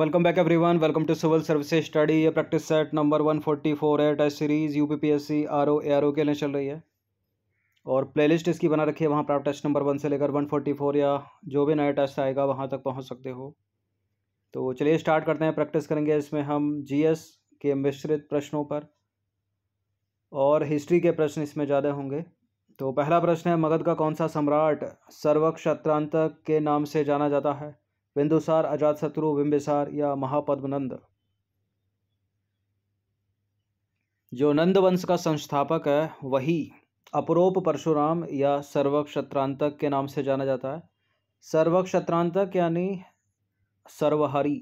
welcome back everyone welcome to civil services study ये practice set number one forty four है test series U P P S C R O A R O के लिए चल रही है और playlist इसकी बना रखी है वहाँ पर आप टेस्ट नंबर वन से लेकर वन फोर्टी फोर या जो भी नया टेस्ट आएगा वहाँ तक पहुँच सकते हो तो चलिए स्टार्ट करते हैं प्रैक्टिस करेंगे इसमें हम जी एस के मिश्रित प्रश्नों पर और हिस्ट्री के प्रश्न इसमें ज़्यादा होंगे तो पहला प्रश्न है मगध का कौन सा सम्राट सर्वक्षत्रांतक के नाम से जाना जाता है बिंदुसार अजात शत्रु बिंबिसार या महापद्मनंद जो नंद वंश का संस्थापक है वही अपरोप परशुराम या सर्वक्षत्रांतक के नाम से जाना जाता है सर्वक्षत्रांतक यानी सर्वहरी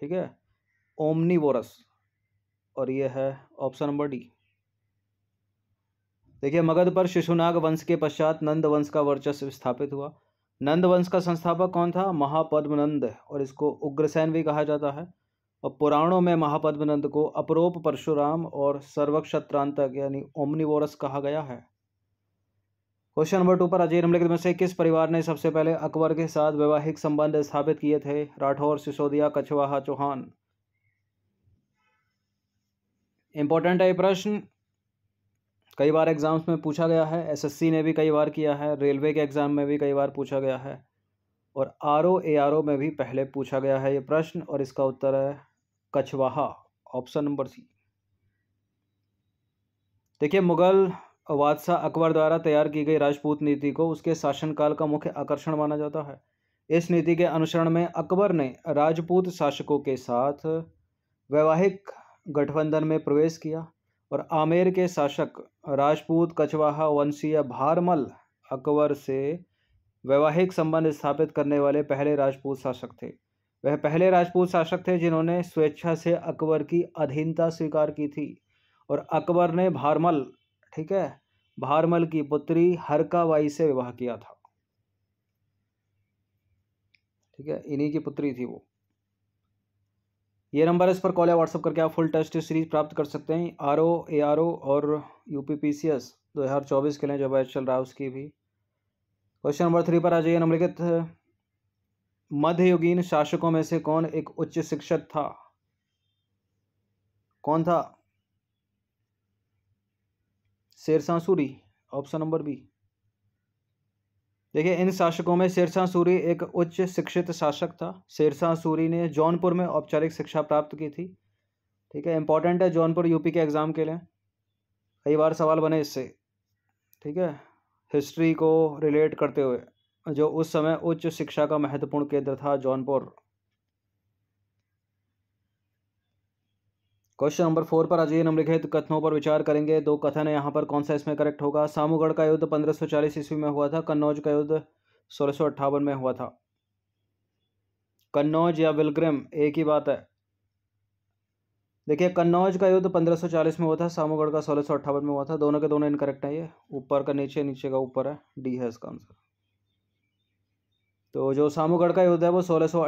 ठीक है ओमनीवोरस और यह है ऑप्शन नंबर डी देखिए मगध पर शिशुनाग वंश के पश्चात नंद वंश का वर्चस्व स्थापित हुआ नंद वंश का संस्थापक कौन था महापद्मनंद और इसको उग्रसेन भी कहा जाता है और पुराणों में महापद्मनंद को अपरोप परशुराम और सर्वक्षत्रांतक यानी ओमनिवोरस कहा गया है क्वेश्चन नंबर टू पर अजीर निम्नलिखित में से किस परिवार ने सबसे पहले अकबर के साथ वैवाहिक संबंध स्थापित किए थे राठौर सिसोदिया कछवाहा चौहान इंपॉर्टेंट है प्रश्न कई बार एग्ज़ाम्स में पूछा गया है एसएससी ने भी कई बार किया है रेलवे के एग्ज़ाम में भी कई बार पूछा गया है और आर ओ ए में भी पहले पूछा गया है ये प्रश्न और इसका उत्तर है कछवाहा ऑप्शन नंबर सी देखिए मुगल बादशाह अकबर द्वारा तैयार की गई राजपूत नीति को उसके शासनकाल का मुख्य आकर्षण माना जाता है इस नीति के अनुसरण में अकबर ने राजपूत शासकों के साथ वैवाहिक गठबंधन में प्रवेश किया और आमेर के शासक राजपूत कछवाहा वंशीय भारमल अकबर से वैवाहिक संबंध स्थापित करने वाले पहले राजपूत शासक थे वह पहले राजपूत शासक थे जिन्होंने स्वेच्छा से अकबर की अधीनता स्वीकार की थी और अकबर ने भारमल ठीक है भारमल की पुत्री हरकाबाई से विवाह किया था ठीक है इन्हीं की पुत्री थी वो ये नंबर है इस पर कॉल या व्हाट्सअप करके आप फुल टेस्ट सीरीज प्राप्त कर सकते हैं are O A R O और U P P C S दो हज़ार चौबीस के लिए जो बैच चल रहा है उसकी भी क्वेश्चन नंबर थ्री पर आ जाइए निम्नलिखित मध्ययुगीन शासकों में से कौन एक उच्च शिक्षक था कौन था Sher Shah Suri option number B देखिए इन शासकों में शेरशाह सूरी एक उच्च शिक्षित शासक था शेरशाह सूरी ने जौनपुर में औपचारिक शिक्षा प्राप्त की थी ठीक है इंपॉर्टेंट है जौनपुर यूपी के एग्ज़ाम के लिए कई बार सवाल बने इससे ठीक है हिस्ट्री को रिलेट करते हुए जो उस समय उच्च शिक्षा का महत्वपूर्ण केंद्र था जौनपुर क्वेश्चन नंबर फोर पर आ जाइए निम्नलिखित कथनों पर विचार करेंगे दो कथन है यहाँ पर कौन सा इसमें करेक्ट होगा सामूगढ़ का युद्ध चालीस ईस्वी में हुआ था कन्नौज का युद्ध सोलह में हुआ था कन्नौज या विलग्रम एक ही बात है देखिए कन्नौज का युद्ध 1540 में हुआ था सामूगढ़ का सोलह में हुआ था दोनों के दोनों इनकरेक्ट है ये ऊपर का नीचे नीचे का ऊपर है डी है इसका आंसर तो जो सामूगढ़ का युद्ध है वो सोलह सौ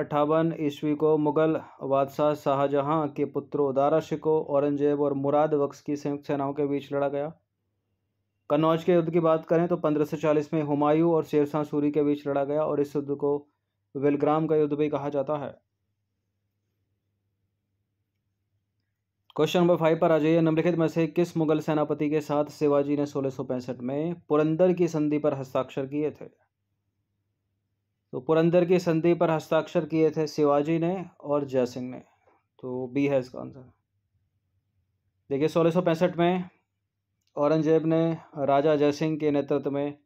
ईस्वी को मुग़ल बादशाह शाहजहाँ के पुत्रों दारा शिको औरंगजेब और मुराद बख्श की संयुक्त सेनाओं के बीच लड़ा गया कन्नौज के युद्ध की बात करें तो पंद्रह चालीस में हुमायूं और शेरशाह सूरी के बीच लड़ा गया और इस युद्ध को विलग्राम का युद्ध भी कहा जाता है क्वेश्चन नंबर फाइव पर आ जाइए निम्नलिखित में से किस मुगल सेनापति के साथ शिवाजी ने सोलह में पुरंदर की संधि पर हस्ताक्षर किए थे तो पुरंदर की संधि पर हस्ताक्षर किए थे शिवाजी ने और जयसिंह ने तो बी है इसका आंसर देखिए सोलह में औरंगजेब ने राजा जयसिंह के नेतृत्व में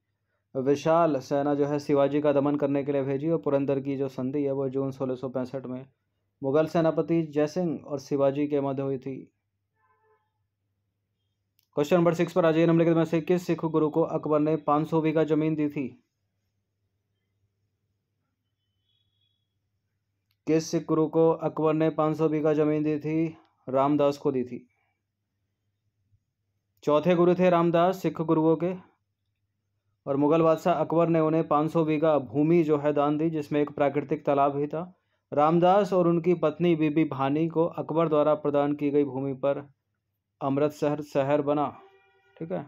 विशाल सेना जो है शिवाजी का दमन करने के लिए भेजी और पुरंदर की जो संधि है वो जून सोलह में मुगल सेनापति जयसिंह और शिवाजी के मध्य हुई थी क्वेश्चन नंबर सिक्स पर आ जाइए निम्नलिखित में से किस सिख गुरु को अकबर ने पाँच सौ बीघा जमीन दी थी किस सिख गुरु को अकबर ने 500 बीघा जमीन दी थी रामदास को दी थी चौथे गुरु थे रामदास सिख गुरुओं के और मुगल बादशाह अकबर ने उन्हें 500 बीघा भूमि जो है दान दी जिसमें एक प्राकृतिक तालाब भी था रामदास और उनकी पत्नी बीबी भानी को अकबर द्वारा प्रदान की गई भूमि पर अमृतसर शहर बना ठीक है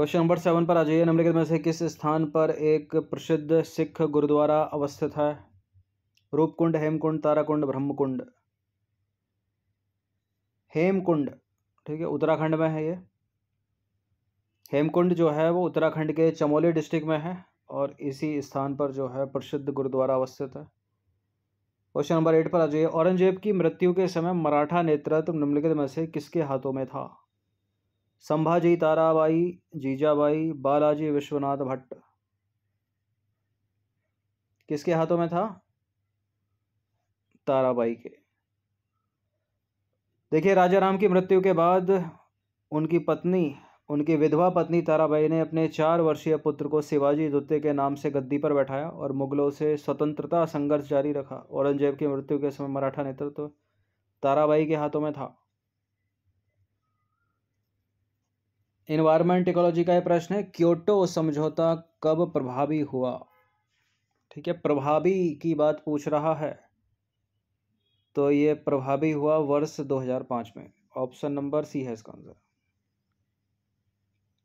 क्वेश्चन नंबर सेवन पर आ जाइए निम्नलिखित में से किस स्थान पर एक प्रसिद्ध सिख गुरुद्वारा अवस्थित है रूपकुंड हेमकुंड ताराकुंड ब्रह्मकुंड हेमकुंड ठीक है उत्तराखंड में है ये हेमकुंड जो है वो उत्तराखंड के चमोली डिस्ट्रिक्ट में है और इसी स्थान पर जो है प्रसिद्ध गुरुद्वारा अवस्थित है क्वेश्चन नंबर एट पर आ जाइए औरंगजेब की मृत्यु के समय मराठा नेतृत्व निम्नलिखित में से किसके हाथों में था संभाजी ताराबाई जीजाबाई बालाजी विश्वनाथ भट्ट किसके हाथों में था ताराबाई के देखिए राजा राम की मृत्यु के बाद उनकी पत्नी उनकी विधवा पत्नी ताराबाई ने अपने चार वर्षीय पुत्र को शिवाजी द्वितीय के नाम से गद्दी पर बैठाया और मुगलों से स्वतंत्रता संघर्ष जारी रखा औरंगजेब की मृत्यु के समय मराठा नेतृत्व तो ताराबाई के हाथों में था इन्वायरमेंट इकोलॉजी का ये प्रश्न है क्योटो समझौता कब प्रभावी हुआ ठीक है प्रभावी की बात पूछ रहा है तो ये प्रभावी हुआ वर्ष 2005 में ऑप्शन नंबर सी है इसका आंसर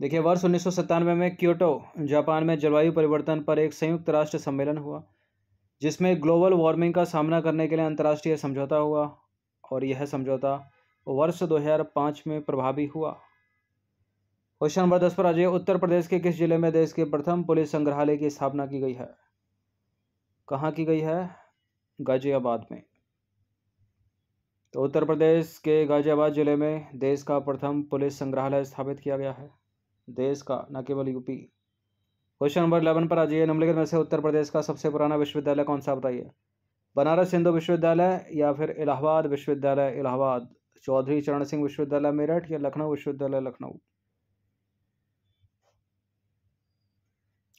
देखिए वर्ष उन्नीस में क्योटो जापान में जलवायु परिवर्तन पर एक संयुक्त राष्ट्र सम्मेलन हुआ जिसमें ग्लोबल वार्मिंग का सामना करने के लिए अंतर्राष्ट्रीय समझौता हुआ और यह समझौता वर्ष 2005 में प्रभावी हुआ क्वेश्चन नंबर दस पर आ जाइए उत्तर प्रदेश के किस जिले में देश के प्रथम पुलिस संग्रहालय की स्थापना की गई है कहाँ की गई है गाजियाबाद में तो उत्तर प्रदेश के गाजियाबाद जिले में देश का प्रथम पुलिस संग्रहालय स्थापित किया गया है देश का न केवल यूपी क्वेश्चन नंबर इलेवन पर आ जाइए निम्नलिखित में से उत्तर प्रदेश का सबसे पुराना विश्वविद्यालय कौन सा बताइए बनारस हिंदू विश्वविद्यालय या फिर इलाहाबाद विश्वविद्यालय इलाहाबाद चौधरी चरण सिंह विश्वविद्यालय मेरठ या लखनऊ विश्वविद्यालय लखनऊ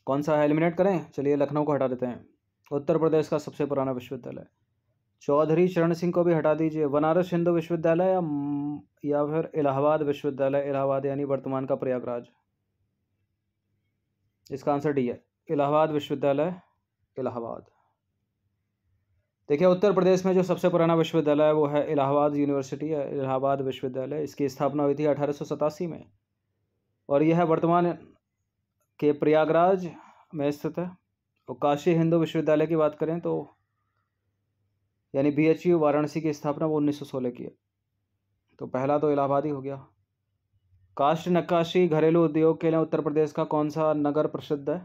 कौन सा है एलिमिनेट करें चलिए लखनऊ को हटा देते हैं उत्तर प्रदेश का सबसे पुराना विश्वविद्यालय चौधरी चरण सिंह को भी हटा दीजिए बनारस हिंदू विश्वविद्यालय या या फिर इलाहाबाद विश्वविद्यालय इलाहाबाद यानी वर्तमान का प्रयागराज इसका आंसर डी है इलाहाबाद विश्वविद्यालय इलाहाबाद देखिए उत्तर प्रदेश में जो सबसे पुराना विश्वविद्यालय है वो है इलाहाबाद यूनिवर्सिटी इलाहाबाद विश्वविद्यालय इसकी स्थापना हुई थी अठारह में और यह है वर्तमान के प्रयागराज में स्थित है और काशी हिंदू विश्वविद्यालय की बात करें तो यानी बी एच यू वाराणसी की स्थापना वो उन्नीस सौ सोलह की है तो पहला तो इलाहाबादी हो गया काष्ट नक्काशी घरेलू उद्योग के लिए उत्तर प्रदेश का कौन सा नगर प्रसिद्ध है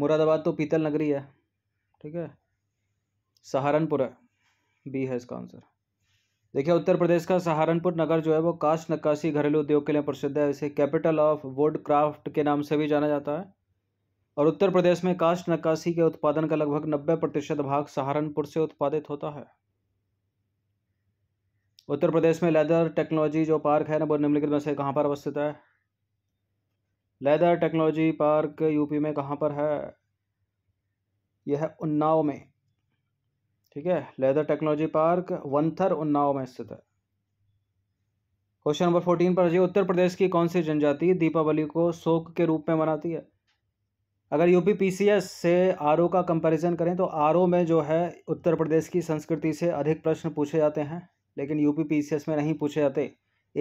मुरादाबाद तो पीतल नगरी है ठीक है सहारनपुर है बी है इसका आंसर देखिए उत्तर प्रदेश का सहारनपुर नगर जो है वो कास्ट नक्काशी घरेलू उद्योग के लिए प्रसिद्ध है इसे कैपिटल ऑफ वुड क्राफ्ट के नाम से भी जाना जाता है और उत्तर प्रदेश में कास्ट नक्काशी के उत्पादन का लगभग नब्बे प्रतिशत भाग सहारनपुर से उत्पादित होता है उत्तर प्रदेश में लेदर टेक्नोलॉजी जो पार्क है ना वो निम्नलिखित में से कहाँ पर अवस्थित है लेदर टेक्नोलॉजी पार्क यूपी में कहाँ पर है यह है उन्नाव में ठीक है leather technology park Banthar Unnao में स्थित है क्वेश्चन नंबर फोर्टीन पर जी उत्तर प्रदेश की कौन सी जनजाति दीपावली को शोक के रूप में मनाती है अगर यूपी पीसीएस से आरओ का कंपैरिजन करें तो आरओ में जो है उत्तर प्रदेश की संस्कृति से अधिक प्रश्न पूछे जाते हैं लेकिन यूपी पीसीएस में नहीं पूछे जाते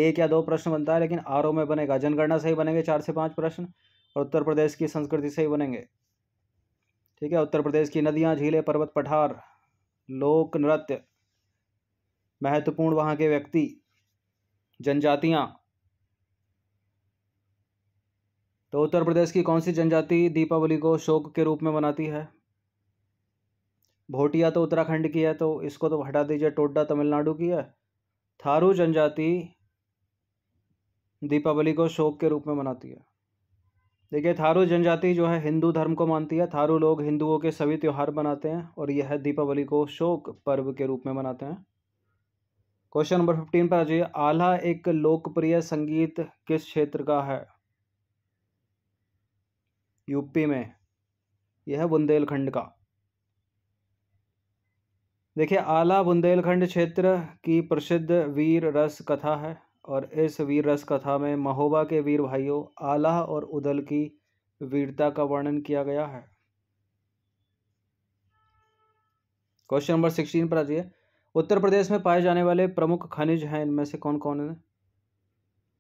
एक या दो प्रश्न बनता है लेकिन आरओ में बनेगा जनगणना से ही बनेंगे चार से पाँच प्रश्न और उत्तर प्रदेश की संस्कृति से ही बनेंगे ठीक है उत्तर प्रदेश की नदियाँ झीलें पर्वत पठार लोक नृत्य महत्वपूर्ण वहाँ के व्यक्ति जनजातियाँ तो उत्तर प्रदेश की कौन सी जनजाति दीपावली को शोक के रूप में मनाती है भोटिया तो उत्तराखंड की है तो इसको तो हटा दीजिए टोडा तमिलनाडु की है थारू जनजाति दीपावली को शोक के रूप में मनाती है देखिए थारू जनजाति जो है हिंदू धर्म को मानती है थारू लोग हिंदुओं के सभी त्यौहार मनाते हैं और यह दीपावली को शोक पर्व के रूप में मनाते हैं क्वेश्चन नंबर फिफ्टीन पर आ जाइए आल्हा एक लोकप्रिय संगीत किस क्षेत्र का है यूपी में यह है बुंदेलखंड का देखिए आला बुंदेलखंड क्षेत्र की प्रसिद्ध वीर रस कथा है और इस वीर रस कथा में महोबा के वीर भाइयों आला और उदल की वीरता का वर्णन किया गया है क्वेश्चन नंबर सिक्सटीन पर आ जाइए उत्तर प्रदेश में पाए जाने वाले प्रमुख खनिज हैं इनमें से कौन कौन है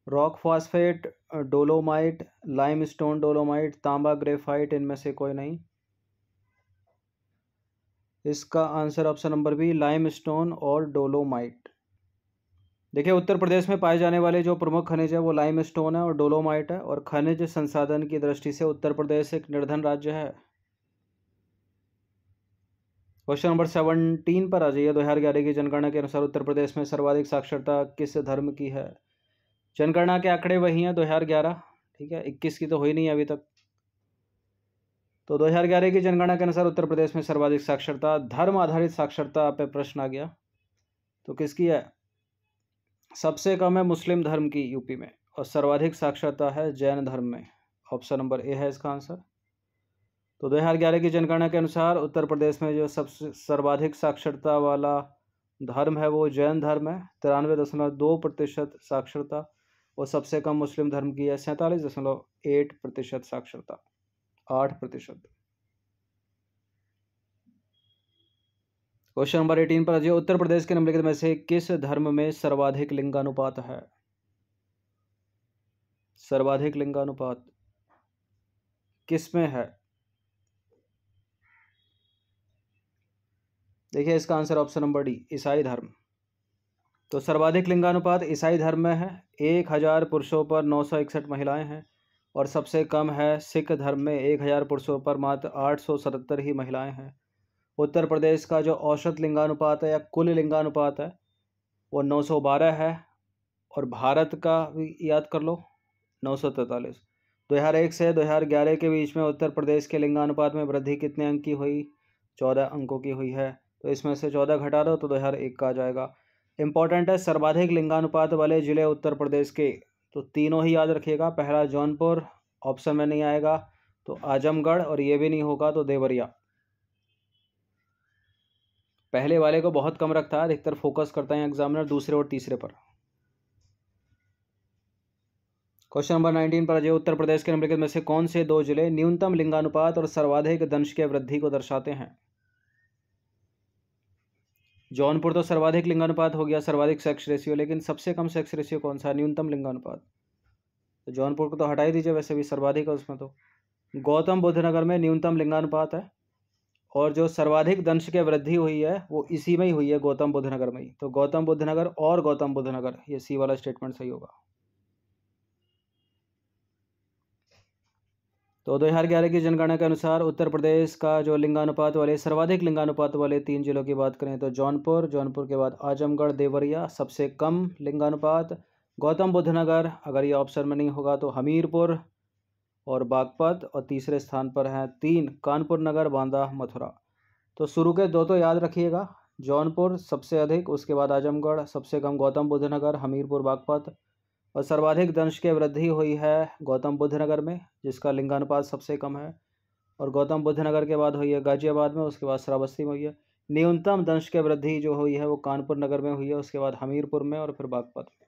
rock phosphate dolomite limestone dolomite तांबा ग्रेफाइट इनमें से कोई नहीं इसका answer option number B limestone और डोलोमाइट देखिए उत्तर प्रदेश में पाए जाने वाले जो प्रमुख खनिज है वो लाइम स्टोन है और डोलोमाइट है और खनिज संसाधन की दृष्टि से उत्तर प्रदेश एक निर्धन राज्य है क्वेश्चन नंबर सेवनटीन पर आ जाइए दो हज़ार ग्यारह की जनगणना के अनुसार उत्तर प्रदेश में सर्वाधिक साक्षरता किस धर्म की है जनगणना के आंकड़े वही हैं दो हज़ार ग्यारह ठीक है इक्कीस की तो हुई नहीं अभी तक तो दो हज़ार ग्यारह की जनगणना के अनुसार उत्तर प्रदेश में सर्वाधिक साक्षरता धर्म आधारित साक्षरता पे प्रश्न आ गया तो किसकी है सबसे कम है मुस्लिम धर्म की यूपी में और सर्वाधिक साक्षरता है जैन धर्म में ऑप्शन नंबर ए है इसका आंसर तो दो हजार ग्यारह की जनगणना के अनुसार उत्तर प्रदेश में जो सबसे सर्वाधिक साक्षरता वाला धर्म है वो जैन धर्म है तिरानवे दशमलव दो प्रतिशत साक्षरता और सबसे कम मुस्लिम धर्म की है सैंतालीस दशमलव एट प्रतिशत साक्षरता आठ प्रतिशत क्वेश्चन नंबर एटीन पर आज उत्तर प्रदेश के निम्नलिखित में से किस धर्म में सर्वाधिक लिंगानुपात है सर्वाधिक लिंगानुपात किस में है देखिए इसका आंसर ऑप्शन नंबर डी ईसाई धर्म तो सर्वाधिक लिंगानुपात ईसाई धर्म में है एक हज़ार पुरुषों पर नौ सौ इकसठ महिलाएं हैं और सबसे कम है सिख धर्म में एक हज़ार पुरुषों पर मात्र आठ सौ सतहत्तर ही महिलाएं हैं उत्तर प्रदेश का जो औसत लिंगानुपात है या कुल लिंगानुपात है वो 912 है और भारत का भी याद कर लो नौ सौ तैंतालीस दो हज़ार एक से दो हज़ार ग्यारह के बीच में उत्तर प्रदेश के लिंगानुपात में वृद्धि कितने अंक की हुई चौदह अंकों की हुई है तो इसमें से चौदह घटा दो तो दो हज़ार एक का आ जाएगा इंपॉर्टेंट है सर्वाधिक लिंगानुपात वाले जिले उत्तर प्रदेश के तो तीनों ही याद रखिएगा पहला जौनपुर ऑप्शन में नहीं आएगा तो आजमगढ़ और ये भी नहीं होगा तो देवरिया पहले वाले को बहुत कम रखता है अधिकतर फोकस करता है एग्जामिनर दूसरे और तीसरे पर क्वेश्चन नंबर नाइनटीन पर अजय उत्तर प्रदेश के निम्नलिखित में से कौन से दो जिले न्यूनतम लिंगानुपात और सर्वाधिक दंश के वृद्धि को दर्शाते हैं जौनपुर तो सर्वाधिक लिंगानुपात हो गया सर्वाधिक सेक्स रेशियो लेकिन सबसे कम सेक्स रेशियो कौन सा न्यूनतम लिंगानुपात तो जौनपुर को तो हटाई दीजिए वैसे भी सर्वाधिक है उसमें तो गौतम बुद्ध नगर में न्यूनतम लिंगानुपात है और जो सर्वाधिक दंश के वृद्धि हुई है वो इसी में ही हुई है गौतम बुद्ध नगर में ही तो गौतम बुद्ध नगर और गौतम बुद्ध नगर ये सी वाला स्टेटमेंट सही होगा तो दो हज़ार ग्यारह की जनगणना के अनुसार उत्तर प्रदेश का जो लिंगानुपात वाले सर्वाधिक लिंगानुपात वाले तीन जिलों की बात करें तो जौनपुर जौनपुर के बाद आजमगढ़ देवरिया सबसे कम लिंगानुपात गौतम बुद्ध नगर अगर ये ऑप्शन में नहीं होगा तो हमीरपुर और बागपत और तीसरे स्थान पर हैं तीन कानपुर नगर बांदा मथुरा तो शुरू के दो तो याद रखिएगा जौनपुर सबसे अधिक उसके बाद आजमगढ़ सबसे कम गौतम बुद्ध नगर हमीरपुर बागपत और सर्वाधिक दंश के वृद्धि हुई है गौतम बुद्ध नगर में जिसका लिंगानुपात सबसे कम है और गौतम बुद्ध नगर के बाद हुई है गाजियाबाद में उसके बाद श्रावस्ती में हुई है न्यूनतम दंश की वृद्धि जो हुई है वो कानपुर नगर में हुई है उसके बाद हमीरपुर में और फिर बागपत में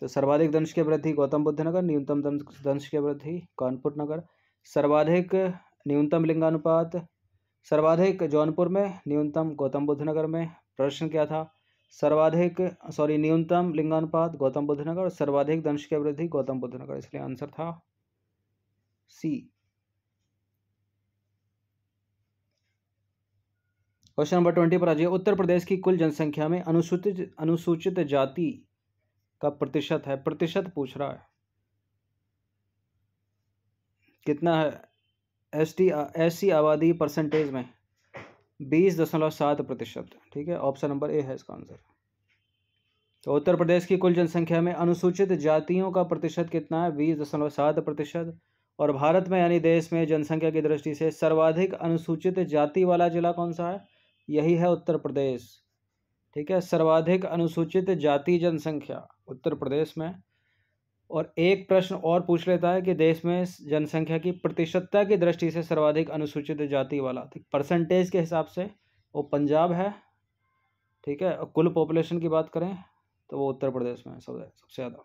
तो सर्वाधिक दंश के प्रति गौतम बुद्ध नगर न्यूनतम दंश के प्रति कानपुर नगर सर्वाधिक न्यूनतम लिंगानुपात सर्वाधिक जौनपुर में न्यूनतम गौतम बुद्ध नगर में प्रश्न क्या था सर्वाधिक सॉरी न्यूनतम लिंगानुपात गौतम बुद्ध नगर सर्वाधिक दंश के वृद्धि गौतम बुद्ध नगर इसलिए आंसर था सी क्वेश्चन नंबर ट्वेंटी पर आ जाइए उत्तर प्रदेश की कुल जनसंख्या में अनुसूचित अनुसूचित जाति का प्रतिशत है प्रतिशत पूछ रहा है कितना है एस टी एस आबादी परसेंटेज में बीस दशमलव सात प्रतिशत ठीक है ऑप्शन नंबर ए है इसका आंसर तो उत्तर प्रदेश की कुल जनसंख्या में अनुसूचित जातियों का प्रतिशत कितना है बीस दशमलव सात प्रतिशत और भारत में यानी देश में जनसंख्या की दृष्टि से सर्वाधिक अनुसूचित जाति वाला जिला कौन सा है यही है उत्तर प्रदेश ठीक है सर्वाधिक अनुसूचित जाति जनसंख्या उत्तर प्रदेश में और एक प्रश्न और पूछ लेता है कि देश में जनसंख्या की प्रतिशतता की दृष्टि से सर्वाधिक अनुसूचित जाति वाला परसेंटेज के हिसाब से वो पंजाब है ठीक है और कुल पॉपुलेशन की बात करें तो वो उत्तर प्रदेश में है सबसे ज़्यादा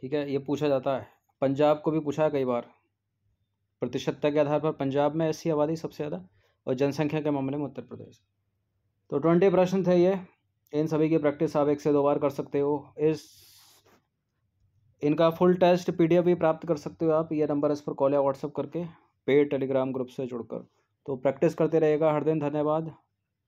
ठीक है ये पूछा जाता है पंजाब को भी पूछा है कई बार प्रतिशतता के आधार पर पंजाब में ऐसी आबादी सबसे ज़्यादा और जनसंख्या के मामले में उत्तर प्रदेश तो ट्वेंटी प्रश्न थे ये इन सभी की प्रैक्टिस आप एक से दो बार कर सकते हो इस इनका फुल टेस्ट पीडीएफ भी प्राप्त कर सकते हो आप ये नंबर इस पर कॉल या व्हाट्सअप करके पे टेलीग्राम ग्रुप से जुड़कर तो प्रैक्टिस करते रहेगा हर दिन धन्यवाद